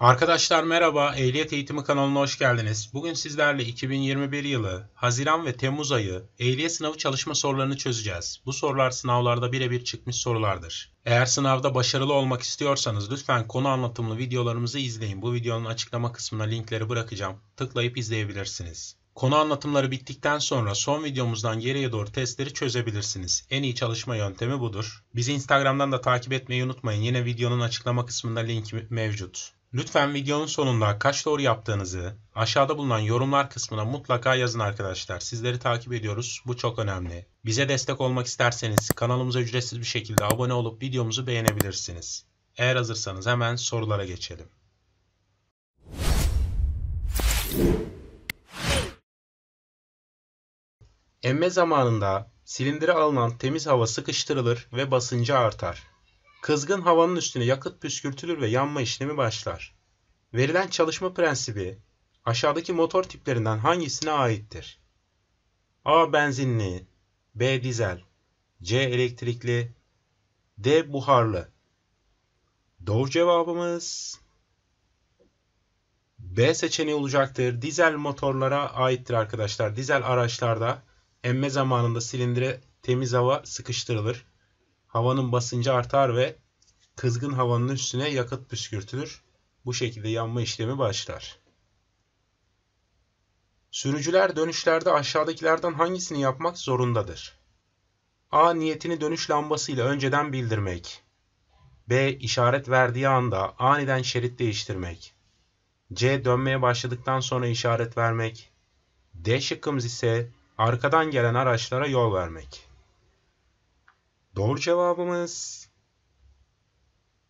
Arkadaşlar merhaba, Ehliyet Eğitimi kanalına hoş geldiniz. Bugün sizlerle 2021 yılı, Haziran ve Temmuz ayı ehliyet sınavı çalışma sorularını çözeceğiz. Bu sorular sınavlarda birebir çıkmış sorulardır. Eğer sınavda başarılı olmak istiyorsanız lütfen konu anlatımlı videolarımızı izleyin. Bu videonun açıklama kısmına linkleri bırakacağım. Tıklayıp izleyebilirsiniz. Konu anlatımları bittikten sonra son videomuzdan geriye doğru testleri çözebilirsiniz. En iyi çalışma yöntemi budur. Bizi Instagram'dan da takip etmeyi unutmayın. Yine videonun açıklama kısmında link mevcut. Lütfen videonun sonunda kaç doğru yaptığınızı aşağıda bulunan yorumlar kısmına mutlaka yazın arkadaşlar. Sizleri takip ediyoruz. Bu çok önemli. Bize destek olmak isterseniz kanalımıza ücretsiz bir şekilde abone olup videomuzu beğenebilirsiniz. Eğer hazırsanız hemen sorulara geçelim. Emme zamanında silindire alınan temiz hava sıkıştırılır ve basıncı artar. Kızgın havanın üstüne yakıt püskürtülür ve yanma işlemi başlar. Verilen çalışma prensibi aşağıdaki motor tiplerinden hangisine aittir? A. Benzinli B. Dizel C. Elektrikli D. Buharlı Doğru cevabımız B seçeneği olacaktır. Dizel motorlara aittir arkadaşlar. Dizel araçlarda emme zamanında silindire temiz hava sıkıştırılır. Havanın basıncı artar ve Kızgın havanın üstüne yakıt püskürtülür. Bu şekilde yanma işlemi başlar. Sürücüler dönüşlerde aşağıdakilerden hangisini yapmak zorundadır? A. Niyetini dönüş lambasıyla önceden bildirmek. B. işaret verdiği anda aniden şerit değiştirmek. C. Dönmeye başladıktan sonra işaret vermek. D şıkkımız ise arkadan gelen araçlara yol vermek. Doğru cevabımız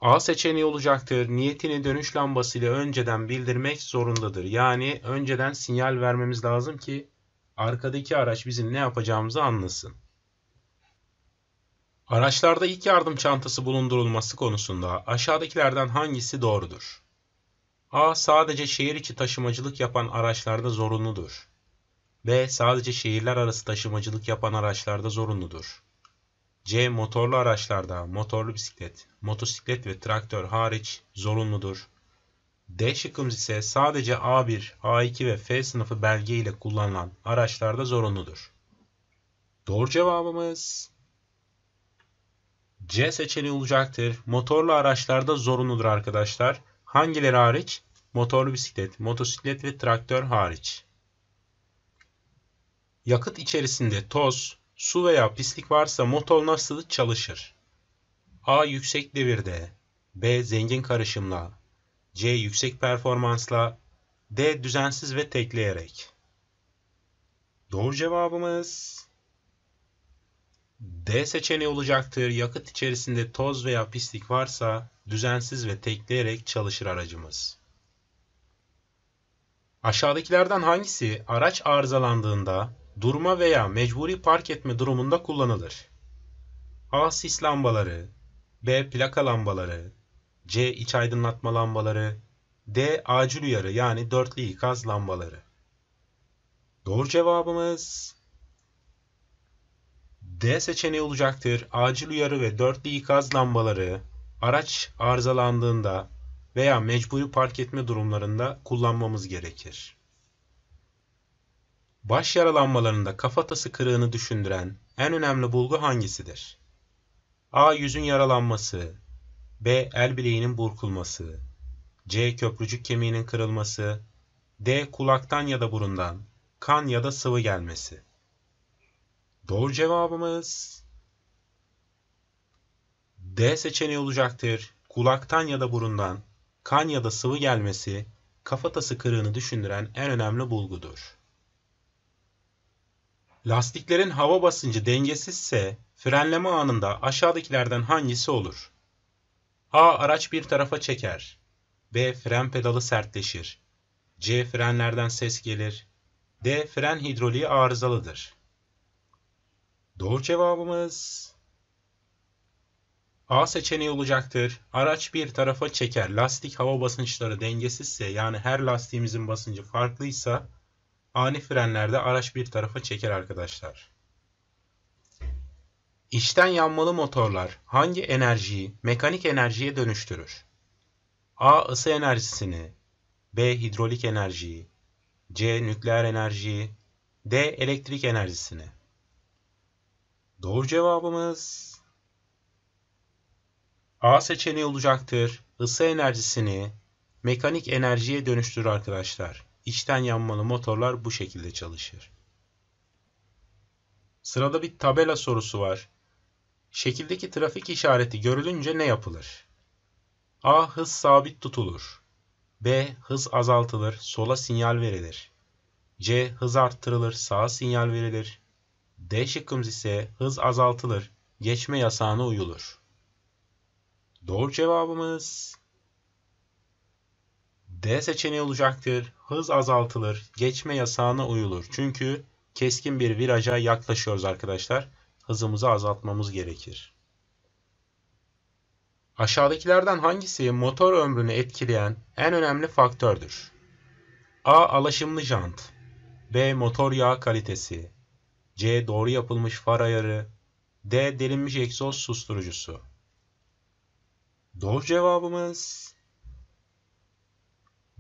A seçeneği olacaktır. Niyetini dönüş lambasıyla önceden bildirmek zorundadır. Yani önceden sinyal vermemiz lazım ki arkadaki araç bizim ne yapacağımızı anlasın. Araçlarda ilk yardım çantası bulundurulması konusunda aşağıdakilerden hangisi doğrudur? A. Sadece şehir içi taşımacılık yapan araçlarda zorunludur. B. Sadece şehirler arası taşımacılık yapan araçlarda zorunludur. C. Motorlu araçlarda motorlu bisiklet, motosiklet ve traktör hariç zorunludur. D şıkkımız ise sadece A1, A2 ve F sınıfı belge ile kullanılan araçlarda zorunludur. Doğru cevabımız C seçeneği olacaktır. Motorlu araçlarda zorunludur arkadaşlar. Hangileri hariç? Motorlu bisiklet, motosiklet ve traktör hariç. Yakıt içerisinde toz, Su veya pislik varsa motor nasıl çalışır? A. Yüksek devirde B. Zengin karışımla C. Yüksek performansla D. Düzensiz ve tekleyerek Doğru cevabımız D seçeneği olacaktır. Yakıt içerisinde toz veya pislik varsa düzensiz ve tekleyerek çalışır aracımız. Aşağıdakilerden hangisi araç arızalandığında durma veya mecburi park etme durumunda kullanılır. A. Sis lambaları B. Plaka lambaları C. iç aydınlatma lambaları D. Acil uyarı yani dörtlü ikaz lambaları Doğru cevabımız D seçeneği olacaktır. Acil uyarı ve dörtlü ikaz lambaları araç arızalandığında veya mecburi park etme durumlarında kullanmamız gerekir. Baş yaralanmalarında kafatası kırığını düşündüren en önemli bulgu hangisidir? A. Yüzün yaralanması B. El bileğinin burkulması C. Köprücük kemiğinin kırılması D. Kulaktan ya da burundan kan ya da sıvı gelmesi Doğru cevabımız D seçeneği olacaktır. Kulaktan ya da burundan kan ya da sıvı gelmesi kafatası kırığını düşündüren en önemli bulgudur. Lastiklerin hava basıncı dengesizse frenleme anında aşağıdakilerden hangisi olur? A. Araç bir tarafa çeker. B. Fren pedalı sertleşir. C. Frenlerden ses gelir. D. Fren hidroliği arızalıdır. Doğru cevabımız A seçeneği olacaktır. Araç bir tarafa çeker. Lastik hava basınçları dengesizse yani her lastiğimizin basıncı farklıysa ani frenlerde araç bir tarafa çeker arkadaşlar. İçten yanmalı motorlar hangi enerjiyi mekanik enerjiye dönüştürür? A. ısı enerjisini, B. hidrolik enerjiyi, C. nükleer enerjiyi, D. elektrik enerjisini. Doğru cevabımız A seçeneği olacaktır. Isı enerjisini mekanik enerjiye dönüştürür arkadaşlar. İçten yanmalı motorlar bu şekilde çalışır. Sırada bir tabela sorusu var. Şekildeki trafik işareti görülünce ne yapılır? A. Hız sabit tutulur. B. Hız azaltılır, sola sinyal verilir. C. Hız arttırılır, sağa sinyal verilir. D şıkkımız ise hız azaltılır, geçme yasağına uyulur. Doğru cevabımız D seçeneği olacaktır. Hız azaltılır. Geçme yasağına uyulur. Çünkü keskin bir viraja yaklaşıyoruz arkadaşlar. Hızımızı azaltmamız gerekir. Aşağıdakilerden hangisi motor ömrünü etkileyen en önemli faktördür? A. Alaşımlı jant B. Motor yağ kalitesi C. Doğru yapılmış far ayarı D. Delinmiş egzoz susturucusu Doğru cevabımız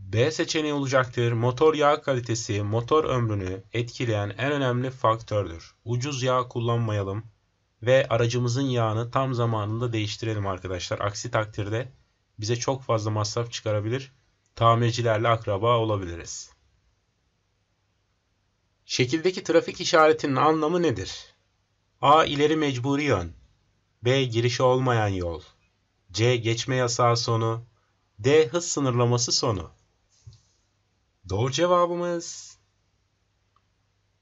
B seçeneği olacaktır. Motor yağ kalitesi motor ömrünü etkileyen en önemli faktördür. Ucuz yağ kullanmayalım ve aracımızın yağını tam zamanında değiştirelim arkadaşlar. Aksi takdirde bize çok fazla masraf çıkarabilir. Tamircilerle akraba olabiliriz. Şekildeki trafik işaretinin anlamı nedir? A. ileri mecburi yön. B. Girişi olmayan yol. C. Geçme yasağı sonu. D. Hız sınırlaması sonu. Doğru cevabımız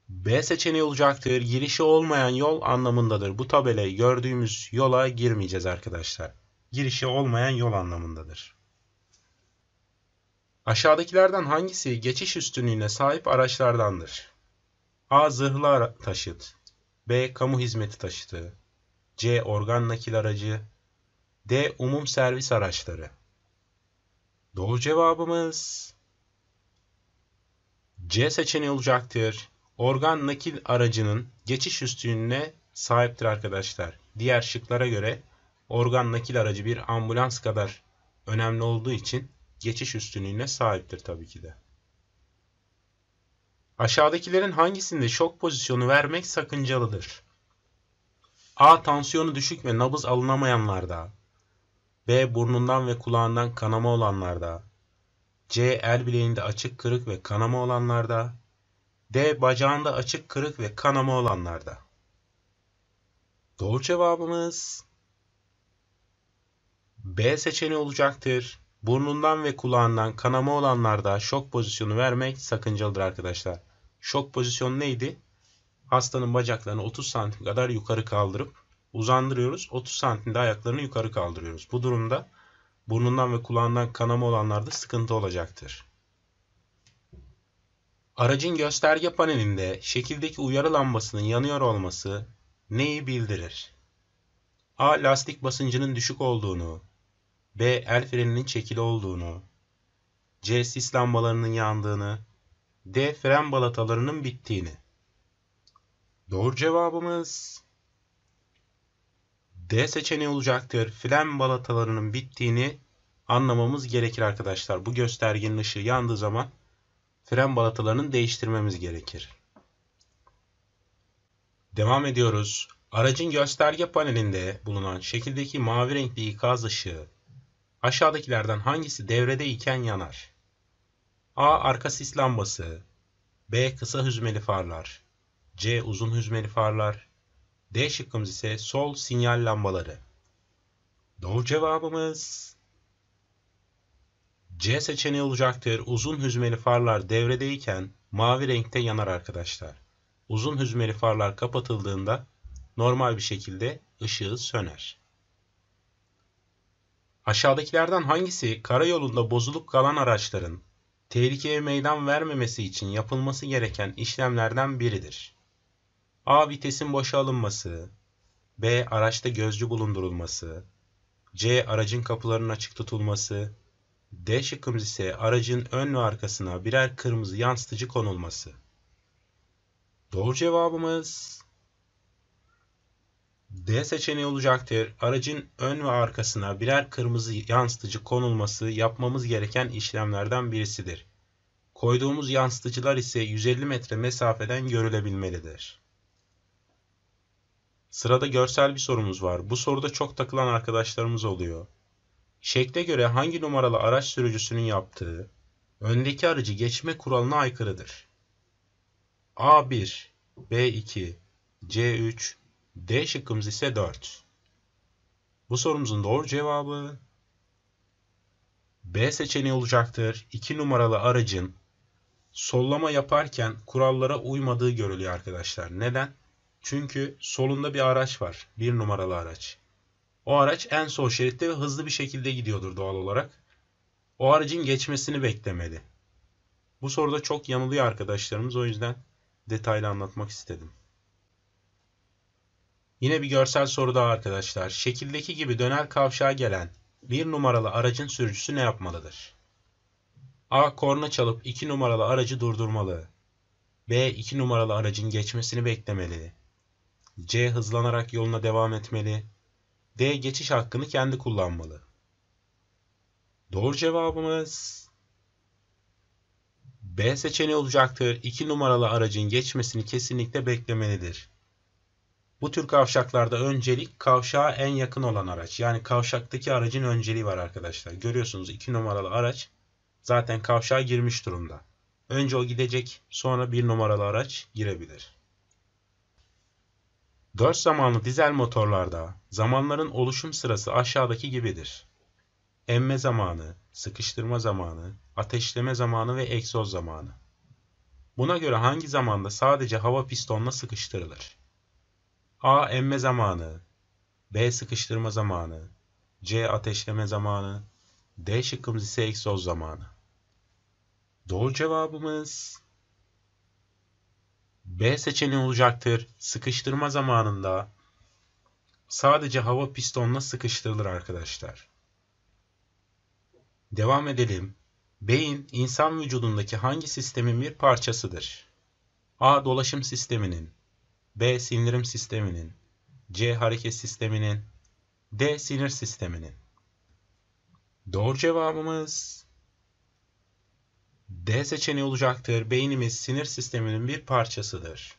B seçeneği olacaktır. Girişi olmayan yol anlamındadır. Bu tabelayı gördüğümüz yola girmeyeceğiz arkadaşlar. Girişi olmayan yol anlamındadır. Aşağıdakilerden hangisi geçiş üstünlüğüne sahip araçlardandır? A. Zırhlı taşıt B. Kamu hizmeti taşıtı C. Organ nakil aracı D. Umum servis araçları Doğru cevabımız C seçeneği olacaktır. Organ nakil aracının geçiş üstünlüğüne sahiptir arkadaşlar. Diğer şıklara göre organ nakil aracı bir ambulans kadar önemli olduğu için geçiş üstünlüğüne sahiptir tabii ki de. Aşağıdakilerin hangisinde şok pozisyonu vermek sakıncalıdır? A. Tansiyonu düşük ve nabız alınamayanlarda. B. Burnundan ve kulağından kanama olanlarda. C. El bileğinde açık kırık ve kanama olanlarda. D. Bacağında açık kırık ve kanama olanlarda. Doğru cevabımız B seçeneği olacaktır. Burnundan ve kulağından kanama olanlarda şok pozisyonu vermek sakıncalıdır arkadaşlar. Şok pozisyonu neydi? Hastanın bacaklarını 30 santim kadar yukarı kaldırıp uzandırıyoruz. 30 santimde ayaklarını yukarı kaldırıyoruz. Bu durumda burnundan ve kulağından kanama olanlarda sıkıntı olacaktır. Aracın gösterge panelinde şekildeki uyarı lambasının yanıyor olması neyi bildirir? A. Lastik basıncının düşük olduğunu, B. El freninin çekili olduğunu, C. Sis lambalarının yandığını, D. Fren balatalarının bittiğini. Doğru cevabımız D seçeneği olacaktır. Fren balatalarının bittiğini anlamamız gerekir arkadaşlar. Bu göstergenin ışığı yandığı zaman fren balatalarını değiştirmemiz gerekir. Devam ediyoruz. Aracın gösterge panelinde bulunan şekildeki mavi renkli ikaz ışığı aşağıdakilerden hangisi devrede iken yanar? A. Arka sis lambası B. Kısa hüzmeli farlar C. Uzun hüzmeli farlar D şıkkımız ise sol sinyal lambaları. Doğru cevabımız C seçeneği olacaktır. Uzun hüzmeli farlar devredeyken mavi renkte yanar arkadaşlar. Uzun hüzmeli farlar kapatıldığında normal bir şekilde ışığı söner. Aşağıdakilerden hangisi karayolunda bozuluk kalan araçların tehlikeye meydan vermemesi için yapılması gereken işlemlerden biridir? A. Vitesin boşa alınması. B. Araçta gözcü bulundurulması. C. Aracın kapılarının açık tutulması. D şıkkımız ise aracın ön ve arkasına birer kırmızı yansıtıcı konulması. Doğru cevabımız D seçeneği olacaktır. Aracın ön ve arkasına birer kırmızı yansıtıcı konulması yapmamız gereken işlemlerden birisidir. Koyduğumuz yansıtıcılar ise 150 metre mesafeden görülebilmelidir. Sırada görsel bir sorumuz var. Bu soruda çok takılan arkadaşlarımız oluyor. Şekle göre hangi numaralı araç sürücüsünün yaptığı öndeki aracı geçme kuralına aykırıdır? A1, B2, C3, D şıkkımız ise 4. Bu sorumuzun doğru cevabı B seçeneği olacaktır. 2 numaralı aracın sollama yaparken kurallara uymadığı görülüyor arkadaşlar. Neden? Çünkü solunda bir araç var. Bir numaralı araç. O araç en sol şeritte ve hızlı bir şekilde gidiyordur doğal olarak. O aracın geçmesini beklemeli. Bu soruda çok yanılıyor arkadaşlarımız o yüzden detaylı anlatmak istedim. Yine bir görsel soru daha arkadaşlar. Şekildeki gibi dönel kavşağa gelen bir numaralı aracın sürücüsü ne yapmalıdır? A. Korna çalıp 2 numaralı aracı durdurmalı. B. 2 numaralı aracın geçmesini beklemeli. C hızlanarak yoluna devam etmeli. D geçiş hakkını kendi kullanmalı. Doğru cevabımız B seçeneği olacaktır. 2 numaralı aracın geçmesini kesinlikle beklemelidir. Bu tür kavşaklarda öncelik kavşağa en yakın olan araç. Yani kavşaktaki aracın önceliği var arkadaşlar. Görüyorsunuz 2 numaralı araç zaten kavşağa girmiş durumda. Önce o gidecek sonra 1 numaralı araç girebilir. Dört zamanlı dizel motorlarda zamanların oluşum sırası aşağıdaki gibidir. Emme zamanı, sıkıştırma zamanı, ateşleme zamanı ve egzoz zamanı. Buna göre hangi zamanda sadece hava pistonla sıkıştırılır? A. Emme zamanı B. Sıkıştırma zamanı C. Ateşleme zamanı D şıkkımız ise egzoz zamanı. Doğru cevabımız B seçeneği olacaktır. Sıkıştırma zamanında sadece hava pistonla sıkıştırılır arkadaşlar. Devam edelim. Beyin insan vücudundaki hangi sistemin bir parçasıdır? A. Dolaşım sisteminin B. Sindirim sisteminin C. Hareket sisteminin D. Sinir sisteminin Doğru cevabımız D seçeneği olacaktır. Beynimiz sinir sisteminin bir parçasıdır.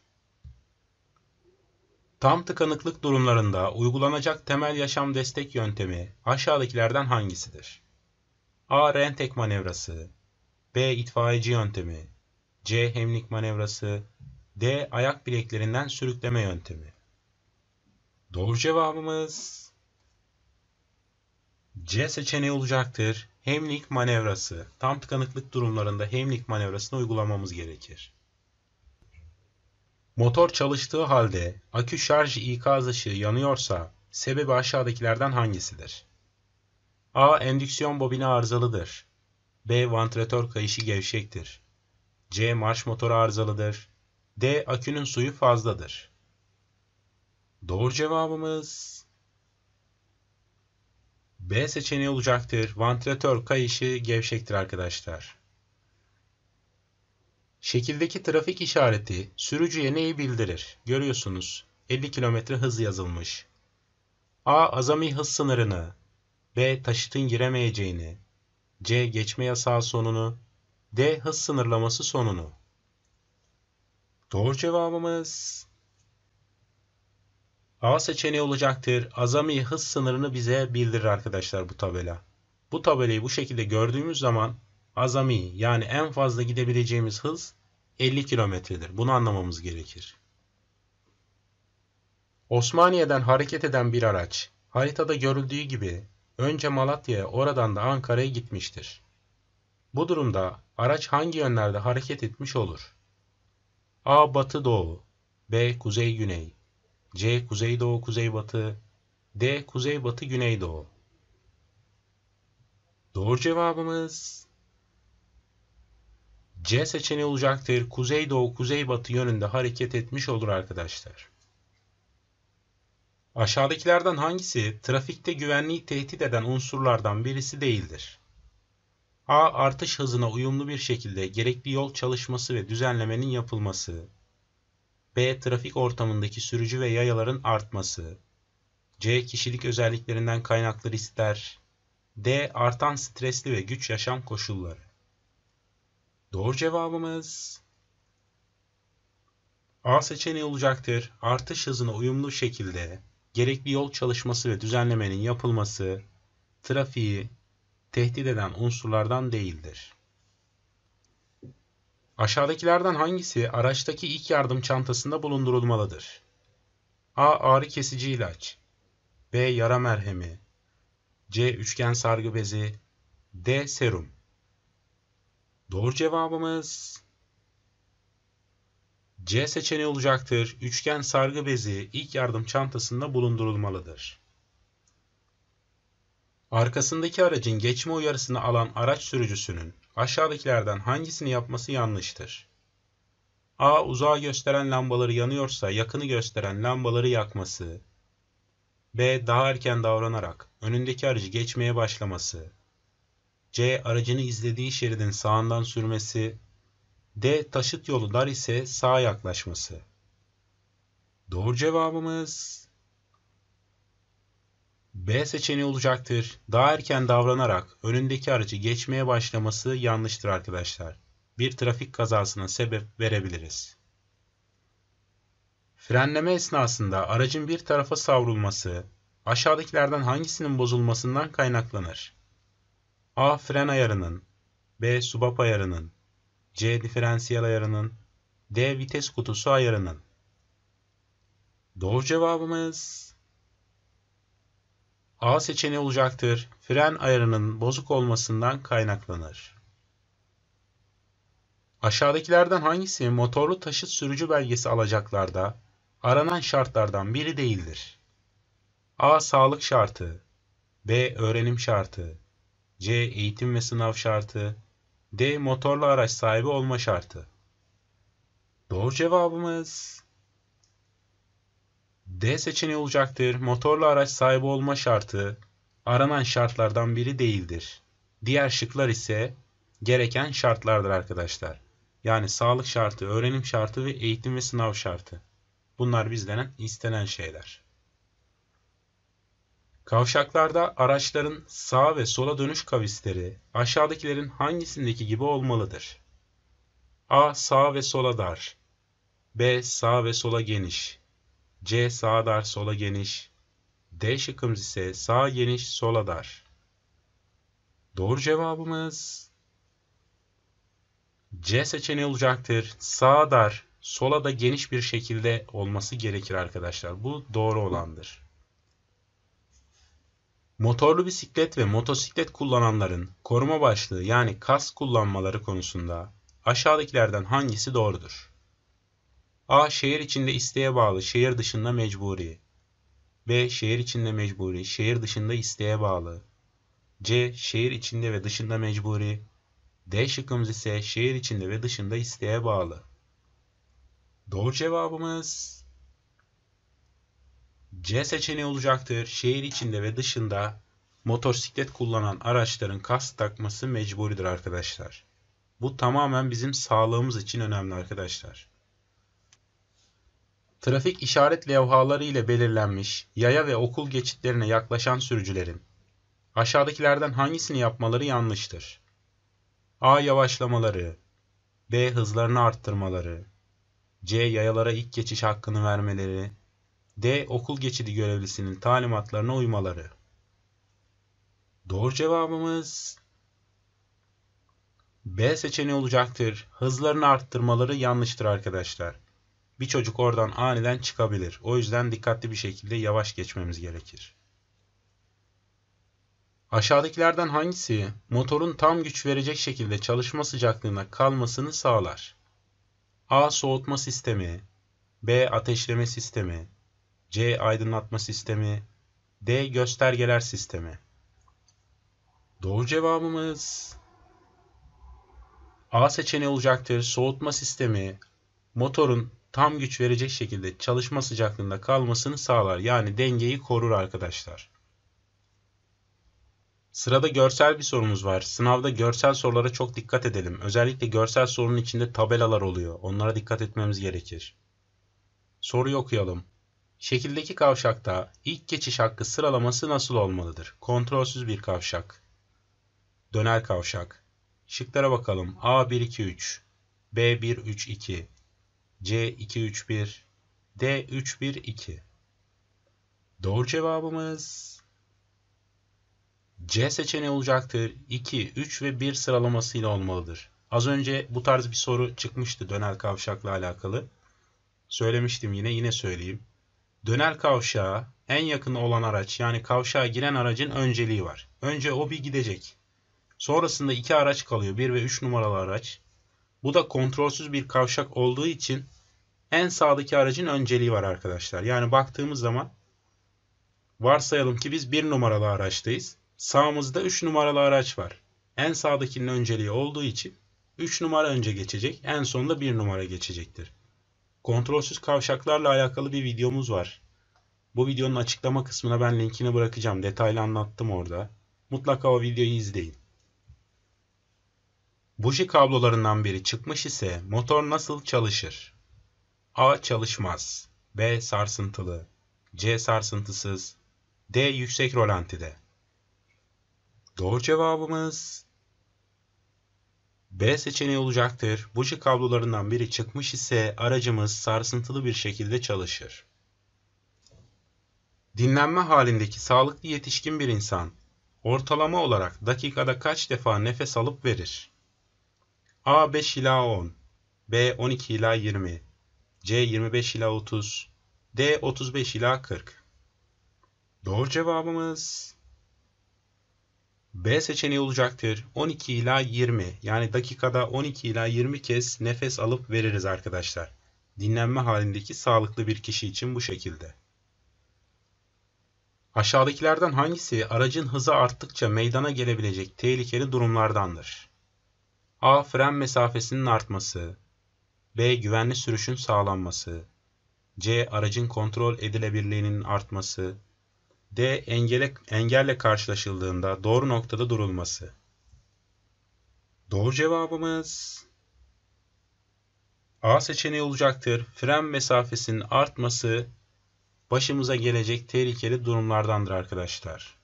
Tam tıkanıklık durumlarında uygulanacak temel yaşam destek yöntemi aşağıdakilerden hangisidir? A. Rentek manevrası B. İtfaiyeci yöntemi C. Hemlik manevrası D. Ayak bileklerinden sürükleme yöntemi Doğru cevabımız C seçeneği olacaktır. Hemlik manevrası. Tam tıkanıklık durumlarında hemlik manevrasını uygulamamız gerekir. Motor çalıştığı halde akü şarj ikaz ışığı yanıyorsa sebebi aşağıdakilerden hangisidir? A. Endüksiyon bobini arızalıdır. B. Vantilatör kayışı gevşektir. C. Marş motoru arızalıdır. D. Akünün suyu fazladır. Doğru cevabımız B seçeneği olacaktır. Vantilatör kayışı gevşektir arkadaşlar. Şekildeki trafik işareti sürücüye neyi bildirir? Görüyorsunuz 50 km hız yazılmış. A. Azami hız sınırını. B. Taşıtın giremeyeceğini. C. Geçme yasağı sonunu. D. Hız sınırlaması sonunu. Doğru cevabımız A seçeneği olacaktır. Azami hız sınırını bize bildirir arkadaşlar bu tabela. Bu tabelayı bu şekilde gördüğümüz zaman azami yani en fazla gidebileceğimiz hız 50 kilometredir. Bunu anlamamız gerekir. Osmaniye'den hareket eden bir araç haritada görüldüğü gibi önce Malatya'ya oradan da Ankara'ya gitmiştir. Bu durumda araç hangi yönlerde hareket etmiş olur? A. Batı Doğu B. Kuzey Güney C. Kuzeydoğu Kuzeybatı D. Kuzeybatı Güneydoğu Doğru cevabımız C seçeneği olacaktır. Kuzeydoğu Kuzeybatı yönünde hareket etmiş olur arkadaşlar. Aşağıdakilerden hangisi trafikte güvenliği tehdit eden unsurlardan birisi değildir? A. Artış hızına uyumlu bir şekilde gerekli yol çalışması ve düzenlemenin yapılması. B. Trafik ortamındaki sürücü ve yayaların artması. C. Kişilik özelliklerinden kaynaklı riskler. D. Artan stresli ve güç yaşam koşulları. Doğru cevabımız A seçeneği olacaktır. Artış hızına uyumlu şekilde gerekli yol çalışması ve düzenlemenin yapılması trafiği tehdit eden unsurlardan değildir. Aşağıdakilerden hangisi araçtaki ilk yardım çantasında bulundurulmalıdır? A. Ağrı kesici ilaç B. Yara merhemi C. Üçgen sargı bezi D. Serum Doğru cevabımız C seçeneği olacaktır. Üçgen sargı bezi ilk yardım çantasında bulundurulmalıdır. Arkasındaki aracın geçme uyarısını alan araç sürücüsünün Aşağıdakilerden hangisini yapması yanlıştır? A. Uzağı gösteren lambaları yanıyorsa yakını gösteren lambaları yakması. B. Daha erken davranarak önündeki aracı geçmeye başlaması. C. Aracını izlediği şeridin sağından sürmesi. D. Taşıt yolu dar ise sağa yaklaşması. Doğru cevabımız B seçeneği olacaktır. Daha erken davranarak önündeki aracı geçmeye başlaması yanlıştır arkadaşlar. Bir trafik kazasına sebep verebiliriz. Frenleme esnasında aracın bir tarafa savrulması aşağıdakilerden hangisinin bozulmasından kaynaklanır? A. Fren ayarının B. Subap ayarının C. Diferansiyel ayarının D. Vites kutusu ayarının Doğru cevabımız A seçeneği olacaktır. Fren ayarının bozuk olmasından kaynaklanır. Aşağıdakilerden hangisi motorlu taşıt sürücü belgesi alacaklarda aranan şartlardan biri değildir? A. Sağlık şartı B. Öğrenim şartı C. Eğitim ve sınav şartı D. Motorlu araç sahibi olma şartı Doğru cevabımız D seçeneği olacaktır. Motorlu araç sahibi olma şartı aranan şartlardan biri değildir. Diğer şıklar ise gereken şartlardır arkadaşlar. Yani sağlık şartı, öğrenim şartı ve eğitim ve sınav şartı. Bunlar bizden istenen şeyler. Kavşaklarda araçların sağ ve sola dönüş kavisleri aşağıdakilerin hangisindeki gibi olmalıdır? A. sağ ve sola dar. B. sağ ve sola geniş. C sağa dar sola geniş. D şıkkımız ise sağ geniş sola dar. Doğru cevabımız C seçeneği olacaktır. Sağa dar, sola da geniş bir şekilde olması gerekir arkadaşlar. Bu doğru olandır. Motorlu bisiklet ve motosiklet kullananların koruma başlığı yani kask kullanmaları konusunda aşağıdakilerden hangisi doğrudur? A. Şehir içinde isteğe bağlı, şehir dışında mecburi. B. Şehir içinde mecburi, şehir dışında isteğe bağlı. C. Şehir içinde ve dışında mecburi. D şıkkımız ise şehir içinde ve dışında isteğe bağlı. Doğru cevabımız C seçeneği olacaktır. Şehir içinde ve dışında motosiklet kullanan araçların kask takması mecburidir arkadaşlar. Bu tamamen bizim sağlığımız için önemli arkadaşlar. Trafik işaret levhaları ile belirlenmiş yaya ve okul geçitlerine yaklaşan sürücülerin aşağıdakilerden hangisini yapmaları yanlıştır? A. Yavaşlamaları B. Hızlarını arttırmaları C. Yayalara ilk geçiş hakkını vermeleri D. Okul geçidi görevlisinin talimatlarına uymaları Doğru cevabımız B seçeneği olacaktır. Hızlarını arttırmaları yanlıştır arkadaşlar bir çocuk oradan aniden çıkabilir. O yüzden dikkatli bir şekilde yavaş geçmemiz gerekir. Aşağıdakilerden hangisi motorun tam güç verecek şekilde çalışma sıcaklığına kalmasını sağlar? A. Soğutma sistemi B. Ateşleme sistemi C. Aydınlatma sistemi D. Göstergeler sistemi Doğru cevabımız A seçeneği olacaktır. Soğutma sistemi motorun tam güç verecek şekilde çalışma sıcaklığında kalmasını sağlar. Yani dengeyi korur arkadaşlar. Sırada görsel bir sorumuz var. Sınavda görsel sorulara çok dikkat edelim. Özellikle görsel sorunun içinde tabelalar oluyor. Onlara dikkat etmemiz gerekir. Soruyu okuyalım. Şekildeki kavşakta ilk geçiş hakkı sıralaması nasıl olmalıdır? Kontrolsüz bir kavşak. Döner kavşak. Şıklara bakalım. A1 2 3, B1 3 2, C231, D312. Doğru cevabımız C seçeneği olacaktır. 2, 3 ve 1 sıralamasıyla olmalıdır. Az önce bu tarz bir soru çıkmıştı dönel kavşakla alakalı. Söylemiştim yine, yine söyleyeyim. Dönel kavşağa en yakın olan araç yani kavşağa giren aracın önceliği var. Önce o bir gidecek. Sonrasında iki araç kalıyor. 1 ve 3 numaralı araç. Bu da kontrolsüz bir kavşak olduğu için en sağdaki aracın önceliği var arkadaşlar. Yani baktığımız zaman varsayalım ki biz bir numaralı araçtayız. Sağımızda 3 numaralı araç var. En sağdakinin önceliği olduğu için 3 numara önce geçecek. En sonunda 1 numara geçecektir. Kontrolsüz kavşaklarla alakalı bir videomuz var. Bu videonun açıklama kısmına ben linkini bırakacağım. Detaylı anlattım orada. Mutlaka o videoyu izleyin. Buji kablolarından biri çıkmış ise motor nasıl çalışır? A. Çalışmaz. B. Sarsıntılı. C. Sarsıntısız. D. Yüksek rolantide. Doğru cevabımız B seçeneği olacaktır. Buji kablolarından biri çıkmış ise aracımız sarsıntılı bir şekilde çalışır. Dinlenme halindeki sağlıklı yetişkin bir insan ortalama olarak dakikada kaç defa nefes alıp verir? A 5 ila 10, B 12 ila 20, C 25 ila 30, D 35 ila 40. Doğru cevabımız B seçeneği olacaktır. 12 ila 20 yani dakikada 12 ila 20 kez nefes alıp veririz arkadaşlar. Dinlenme halindeki sağlıklı bir kişi için bu şekilde. Aşağıdakilerden hangisi aracın hızı arttıkça meydana gelebilecek tehlikeli durumlardandır? A. Fren mesafesinin artması. B. Güvenli sürüşün sağlanması. C. Aracın kontrol edilebilirliğinin artması. D. Engele, engelle karşılaşıldığında doğru noktada durulması. Doğru cevabımız A seçeneği olacaktır. Fren mesafesinin artması başımıza gelecek tehlikeli durumlardandır arkadaşlar.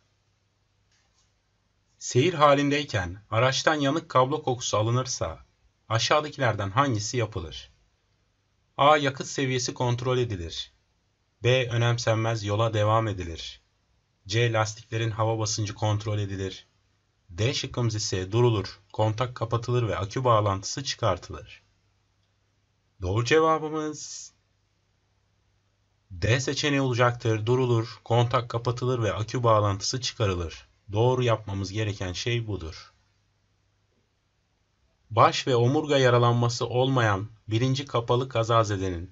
Seyir halindeyken araçtan yanık kablo kokusu alınırsa Aşağıdakilerden hangisi yapılır? A. Yakıt seviyesi kontrol edilir. B. Önemsenmez yola devam edilir. C. Lastiklerin hava basıncı kontrol edilir. D şıkkımız ise durulur, kontak kapatılır ve akü bağlantısı çıkartılır. Doğru cevabımız D seçeneği olacaktır. Durulur, kontak kapatılır ve akü bağlantısı çıkarılır. Doğru yapmamız gereken şey budur. Baş ve omurga yaralanması olmayan birinci kapalı kazazedenin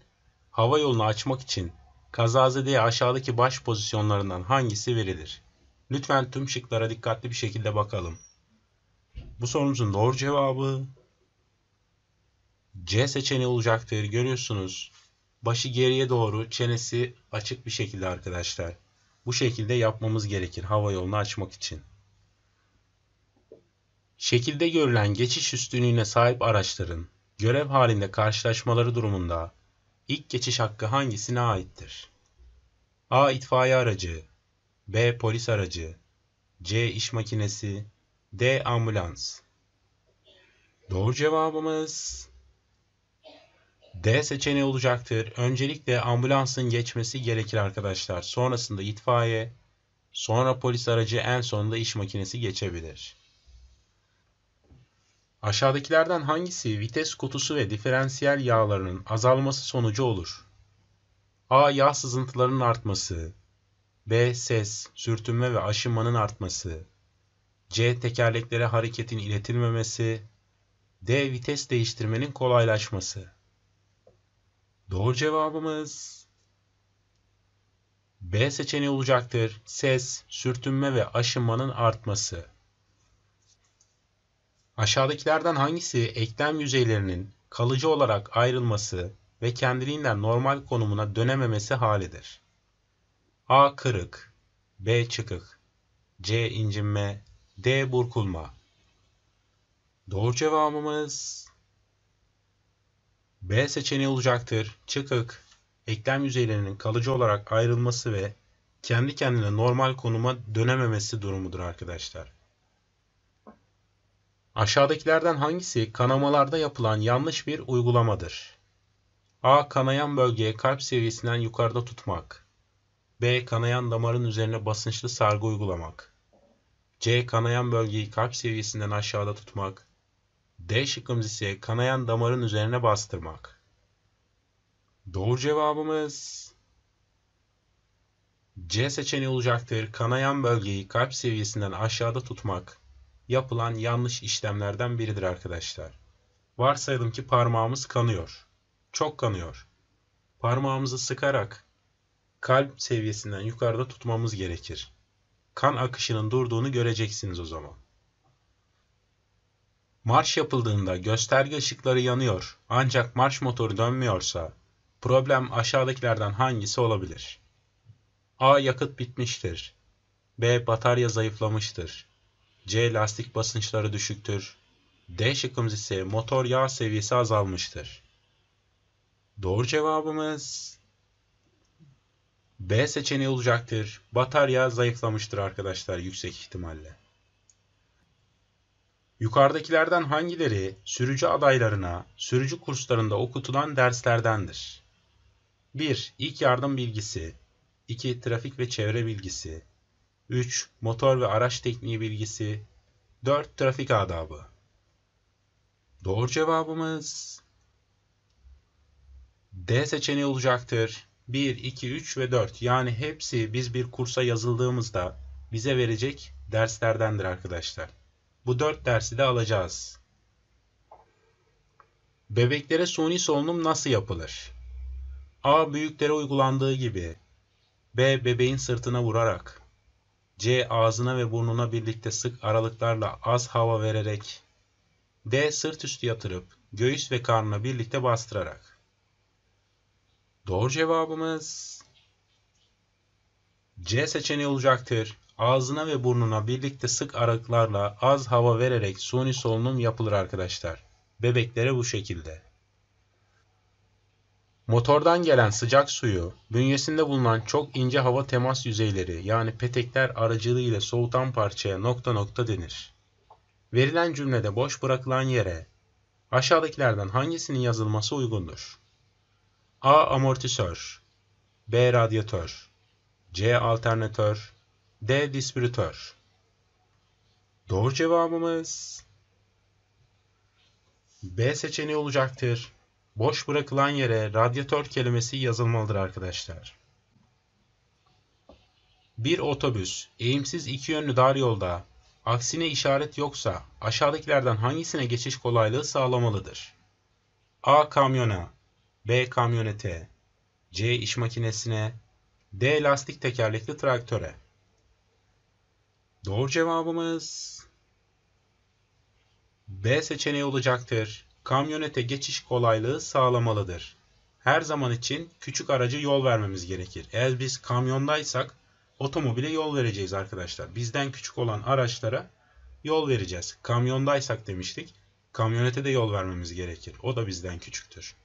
hava yolunu açmak için kazazedeye aşağıdaki baş pozisyonlarından hangisi verilir? Lütfen tüm şıklara dikkatli bir şekilde bakalım. Bu sorumuzun doğru cevabı C seçeneği olacaktır. Görüyorsunuz başı geriye doğru çenesi açık bir şekilde arkadaşlar. Bu şekilde yapmamız gerekir hava yolunu açmak için. Şekilde görülen geçiş üstünlüğüne sahip araçların görev halinde karşılaşmaları durumunda ilk geçiş hakkı hangisine aittir? A. itfaiye aracı B. Polis aracı C. iş makinesi D. Ambulans Doğru cevabımız D seçeneği olacaktır. Öncelikle ambulansın geçmesi gerekir arkadaşlar. Sonrasında itfaiye, sonra polis aracı, en sonunda iş makinesi geçebilir. Aşağıdakilerden hangisi vites kutusu ve diferansiyel yağlarının azalması sonucu olur? A. Yağ sızıntılarının artması. B. Ses, sürtünme ve aşınmanın artması. C. Tekerleklere hareketin iletilmemesi. D. Vites değiştirmenin kolaylaşması. Doğru cevabımız B seçeneği olacaktır. Ses, sürtünme ve aşınmanın artması. Aşağıdakilerden hangisi eklem yüzeylerinin kalıcı olarak ayrılması ve kendiliğinden normal konumuna dönememesi halidir? A. Kırık B. Çıkık C. incinme D. Burkulma Doğru cevabımız B seçeneği olacaktır. Çıkık, eklem yüzeylerinin kalıcı olarak ayrılması ve kendi kendine normal konuma dönememesi durumudur arkadaşlar. Aşağıdakilerden hangisi kanamalarda yapılan yanlış bir uygulamadır? A. Kanayan bölgeye kalp seviyesinden yukarıda tutmak. B. Kanayan damarın üzerine basınçlı sargı uygulamak. C. Kanayan bölgeyi kalp seviyesinden aşağıda tutmak. D şıkkımız ise kanayan damarın üzerine bastırmak. Doğru cevabımız C seçeneği olacaktır. Kanayan bölgeyi kalp seviyesinden aşağıda tutmak yapılan yanlış işlemlerden biridir arkadaşlar. Varsayalım ki parmağımız kanıyor. Çok kanıyor. Parmağımızı sıkarak kalp seviyesinden yukarıda tutmamız gerekir. Kan akışının durduğunu göreceksiniz o zaman. Marş yapıldığında gösterge ışıkları yanıyor ancak marş motoru dönmüyorsa problem aşağıdakilerden hangisi olabilir? A. Yakıt bitmiştir. B. Batarya zayıflamıştır. C. Lastik basınçları düşüktür. D şıkkımız ise motor yağ seviyesi azalmıştır. Doğru cevabımız B seçeneği olacaktır. Batarya zayıflamıştır arkadaşlar yüksek ihtimalle. Yukarıdakilerden hangileri sürücü adaylarına sürücü kurslarında okutulan derslerdendir? 1. İlk yardım bilgisi 2. Trafik ve çevre bilgisi 3. Motor ve araç tekniği bilgisi 4. Trafik adabı Doğru cevabımız D seçeneği olacaktır. 1, 2, 3 ve 4 yani hepsi biz bir kursa yazıldığımızda bize verecek derslerdendir arkadaşlar. Bu 4 dersi de alacağız. Bebeklere suni solunum nasıl yapılır? A. Büyüklere uygulandığı gibi. B. Bebeğin sırtına vurarak. C. Ağzına ve burnuna birlikte sık aralıklarla az hava vererek. D. Sırt üstü yatırıp göğüs ve karnına birlikte bastırarak. Doğru cevabımız C seçeneği olacaktır. Ağzına ve burnuna birlikte sık aralıklarla az hava vererek suni solunum yapılır arkadaşlar. Bebeklere bu şekilde. Motordan gelen sıcak suyu bünyesinde bulunan çok ince hava temas yüzeyleri yani petekler aracılığıyla soğutan parçaya nokta nokta denir. Verilen cümlede boş bırakılan yere aşağıdakilerden hangisinin yazılması uygundur? A. Amortisör B. Radyatör C. Alternatör D. Dispiratör Doğru cevabımız B seçeneği olacaktır. Boş bırakılan yere radyatör kelimesi yazılmalıdır arkadaşlar. Bir otobüs eğimsiz iki yönlü dar yolda aksine işaret yoksa aşağıdakilerden hangisine geçiş kolaylığı sağlamalıdır? A. Kamyona B. Kamyonete C. iş makinesine D. Lastik tekerlekli traktöre Doğru cevabımız B seçeneği olacaktır kamyonete geçiş kolaylığı sağlamalıdır. Her zaman için küçük aracı yol vermemiz gerekir. Eğer biz kamyondaysak otomobile yol vereceğiz arkadaşlar. Bizden küçük olan araçlara yol vereceğiz. Kamyondaysak demiştik. Kamyonete de yol vermemiz gerekir. O da bizden küçüktür.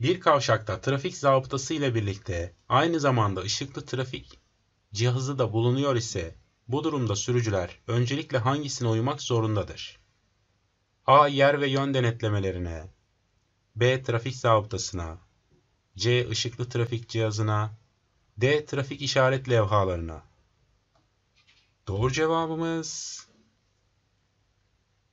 Bir kavşakta trafik zabıtası ile birlikte aynı zamanda ışıklı trafik cihazı da bulunuyor ise bu durumda sürücüler öncelikle hangisine uymak zorundadır? A. Yer ve yön denetlemelerine B. Trafik zabıtasına C. Işıklı trafik cihazına D. Trafik işaret levhalarına Doğru cevabımız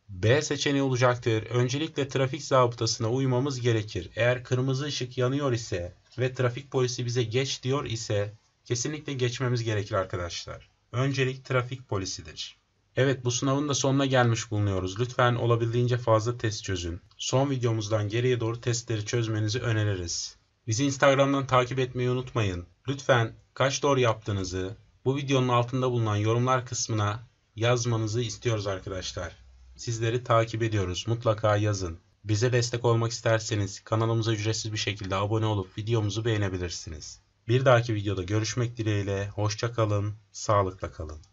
B seçeneği olacaktır. Öncelikle trafik zabıtasına uymamız gerekir. Eğer kırmızı ışık yanıyor ise ve trafik polisi bize geç diyor ise kesinlikle geçmemiz gerekir arkadaşlar. Öncelik trafik polisidir. Evet bu sınavın da sonuna gelmiş bulunuyoruz. Lütfen olabildiğince fazla test çözün. Son videomuzdan geriye doğru testleri çözmenizi öneririz. Bizi Instagram'dan takip etmeyi unutmayın. Lütfen kaç doğru yaptığınızı bu videonun altında bulunan yorumlar kısmına yazmanızı istiyoruz arkadaşlar. Sizleri takip ediyoruz. Mutlaka yazın. Bize destek olmak isterseniz kanalımıza ücretsiz bir şekilde abone olup videomuzu beğenebilirsiniz. Bir dahaki videoda görüşmek dileğiyle, hoşçakalın, sağlıkla kalın.